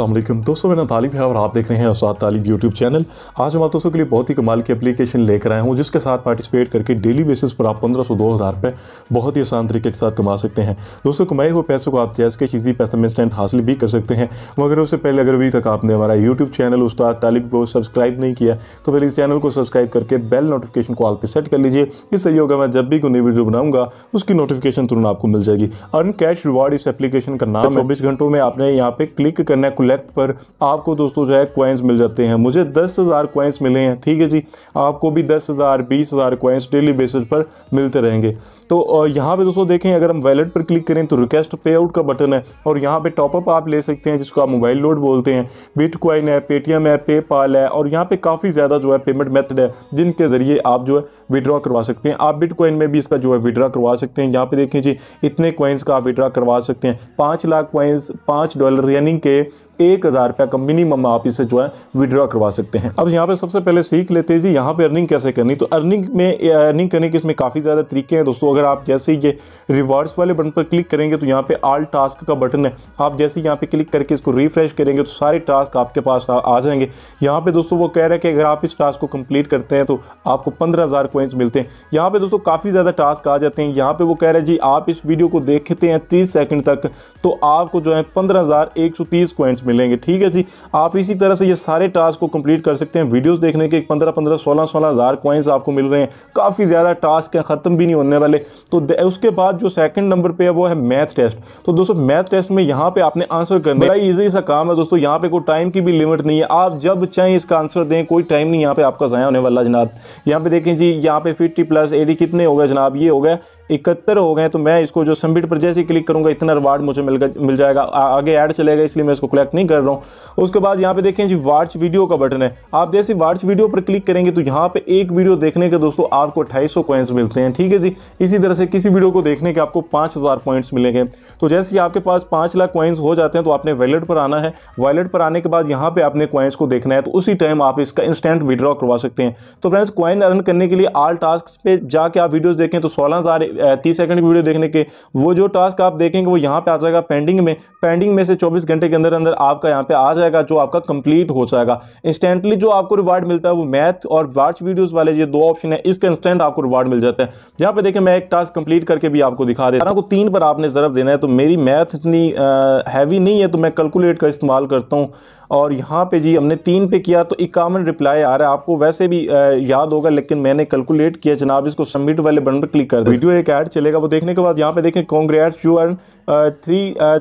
असलम दोस्तों मेरा तालिब है और आप देख रहे हैं उसाद तालिब यूट्यूब चैनल आज हम आप दोस्तों के लिए बहुत ही कमाल की एप्लीकेशन लेकर आए हूँ जिसके साथ पार्टिसिपेट करके डेली बेसिस पर आप पंद्रह सौ दो हज़ार रुपये बहुत ही आसान तरीके के साथ कमा सकते हैं दोस्तों कमाए हुए पैसों को आप जैस के चीज़ी पैसा में स्टैंड हासिल भी कर सकते हैं मगर उससे पहले अगर अभी तक आपने हमारा यूट्यूब चैनल उस्ताद तालिब को सब्सक्राइब नहीं किया तो पहले इस चैनल को सब्सक्राइब करके बेल नोटिफिकेशन को आल पर सेट कर लीजिए इससे ये होगा मैं जब भी कोई नई वीडियो बनाऊंगा उसकी नोटिफिकेशन तुरंत आपको मिल जाएगी अन कैश रिवार्ड इस एप्लीकेशन का नाम चौबीस घंटों में आपने यहाँ पे क्लिक करना है लेफ्ट पर आपको दोस्तों जो है क्वाइंस मिल जाते हैं मुझे दस हज़ार क्वाइंस मिले हैं ठीक है जी आपको भी दस हज़ार बीस हज़ार क्वाइंस डेली बेसिस पर मिलते रहेंगे तो यहाँ पर दोस्तों देखें अगर हम वैलेट पर क्लिक करें तो रिक्वेस्ट पे आउट का बटन है और यहाँ पर टॉपअप आप ले सकते हैं जिसको आप मोबाइल लोड बोलते हैं क्वाइन है पेटीएम है पेपाल है और यहाँ पर काफ़ी ज़्यादा जो है पेमेंट मैथड है जिनके ज़रिए आप जो है विड्रॉ करवा सकते हैं आप बिट में भी इसका जो है विड्रा करवा सकते हैं यहाँ पर देखें जी इतने क्वाइंस का आप विड्रा करवा सकते हैं पाँच लाख क्वाइंस पाँच डॉलर यानी के एक हज़ार रुपया का मिनिमम आप इसे जो है विड्रॉ करवा सकते हैं अब यहाँ पे सबसे पहले सीख लेते हैं जी यहाँ पे अर्निंग कैसे करनी तो अर्निंग में अर्निंग करने के इसमें काफ़ी ज़्यादा तरीके हैं दोस्तों अगर आप जैसे ही ये रिवॉर्ड्स वाले बटन पर क्लिक करेंगे तो यहाँ पे आल टास्क का बटन है आप जैसे यहाँ पे क्लिक करके इसको रिफ्रेश करेंगे तो सारे टास्क आपके पास आ, आ जाएंगे यहाँ पे दोस्तों वो कह रहे हैं कि अगर आप इस टास्क को कंप्लीट करते हैं तो आपको पंद्रह हज़ार मिलते हैं यहाँ पे दोस्तों काफ़ी ज़्यादा टास्क आ जाते हैं यहाँ पे वो कह रहे हैं जी आप इस वीडियो को देखते हैं तीस सेकंड तक तो आपको जो है पंद्रह हज़ार एक सौ तीस मिलेंगे ठीक है जी आप इसी तरह से ये सारे टास्क को कंप्लीट कर सकते हैं वीडियोस देखने के पंद्रह पंद्रह सोलह सोलह हज़ार कॉइन्स आपको मिल रहे हैं काफ़ी ज़्यादा टास्क हैं ख़त्म भी नहीं होने वाले तो उसके बाद जो सेकंड नंबर पे है वो है मैथ टेस्ट तो दोस्तों मैथ टेस्ट में यहाँ पे आपने आंसर करना बड़ा ईजी सा काम है दोस्तों यहाँ पे कोई टाइम की भी लिमिट नहीं है आप जब चाहें इसका आंसर दें कोई टाइम नहीं यहाँ पे आपका ज़ाया होने वाला जनाब यहाँ पे देखें जी यहाँ पे फिफ्टी प्लस एटी कितने हो गए जनाब ये हो गया इकहत्तर हो गए तो मैं इसको जो सबमिट पर जैसे ही क्लिक करूंगा इतना रिवार्ड मुझे मिल मिल जाएगा आ, आगे ऐड चलेगा इसलिए मैं इसको कलेक्ट नहीं कर रहा हूं उसके बाद यहाँ पे देखें जी वाच वीडियो का बटन है आप जैसे वाच वीडियो पर क्लिक करेंगे तो यहाँ पे एक वीडियो देखने के दोस्तों आपको अट्ठाईस सौ मिलते हैं ठीक है जी इसी तरह से किसी वीडियो को देखने के आपको पाँच हज़ार पॉइंट्स मिलेंगे तो जैसे ही आपके पास पाँच लाख कॉइन्स हो जाते हैं तो आपने वैलेट पर आना है वैलेट पर आने के बाद यहाँ पर आपने कॉइन्स को देखना है तो उसी टाइम आप इसका इंस्टेंट विड्रॉ करवा सकते हैं तो फ्रेंड्स कॉइन अर्न करने के लिए आल टास्क पे जाके आप वीडियोज़ देखें तो सोलह हज़ार तीस सेकंड की वीडियो देखने के वो जो टास्क आप देखेंगे वो यहाँ पे आ जाएगा पेंडिंग में पेंडिंग में से चौबीस घंटे के अंदर अंदर आपका यहाँ पे आ जाएगा जो आपका कंप्लीट हो जाएगा इंस्टेंटली जो आपको रिवार्ड मिलता है वो मैथ और वाच वीडियोज़ वाले ये दो ऑप्शन है इसका इंस्टेंट आपको रिवार्ड मिल जाता है यहाँ पे देखें मैं एक टास्क कंप्लीट करके भी आपको दिखा देता हूँ तीन पर आपने ज़रब देना है तो मेरी मैथ इतनी हैवी नहीं है तो मैं कैलकुलेट का इस्तेमाल करता हूँ और यहाँ पे जी हमने तीन पे किया तो इक्यावन रिप्लाई आ रहा है आपको वैसे भी याद होगा लेकिन मैंने कैलकुलेट किया जनाब इसको सबमिट वाले बटन पर क्लिक कर दो वीडियो एक ऐड चलेगा वो देखने के बाद यहाँ पे देखें congrats you earn three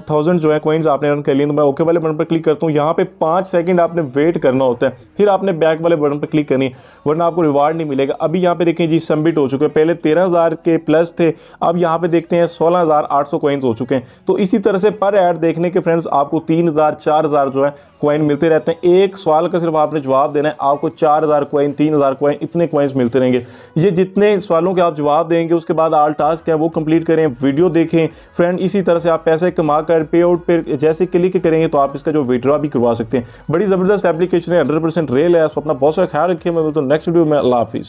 thousand जो है कॉइन्स आपने अर्न कर लिए तो मैं ओके वाले बटन पर क्लिक करता हूँ यहाँ पे पाँच सेकेंड आपने वेट करना होता है फिर आपने बैक वाले बटन पर क्लिक करनी वरना आपको रिवार्ड नहीं मिलेगा अभी यहाँ पे देखें जी सबमिट हो चुके हैं पहले तेरह हज़ार के प्लस थे अब यहाँ पे देखते हैं सोलह हज़ार आठ सौ हो चुके हैं तो इसी तरह से पर ऐड देखने के फ्रेंड्स आपको तीन हज़ार चार हज़ार जो है क्वाइन मिलते रहते हैं एक सवाल का सिर्फ आपने जवाब देना है आपको चार हज़ार क्वाइन तीन हज़ार क्वाइन इतने क्वाइंस मिलते रहेंगे ये जितने सवालों के आप जवाब देंगे उसके बाद आल टास्क हैं वो कंप्लीट करें वीडियो देखें फ्रेंड इसी तरह से आप पैसे कमा कर पे आउट पे जैसे क्लिक करेंगे तो आप इसका जो विड्रॉ भी करवा सकते हैं बड़ी ज़बरदस्त एप्लीकेशन है हंड्रेड परसेंट रेल है सो अपना बहुत सारा ख्याल रखिए मैं बोलता हूँ नेक्स्ट वीडियो में अल्लाह हाफिज़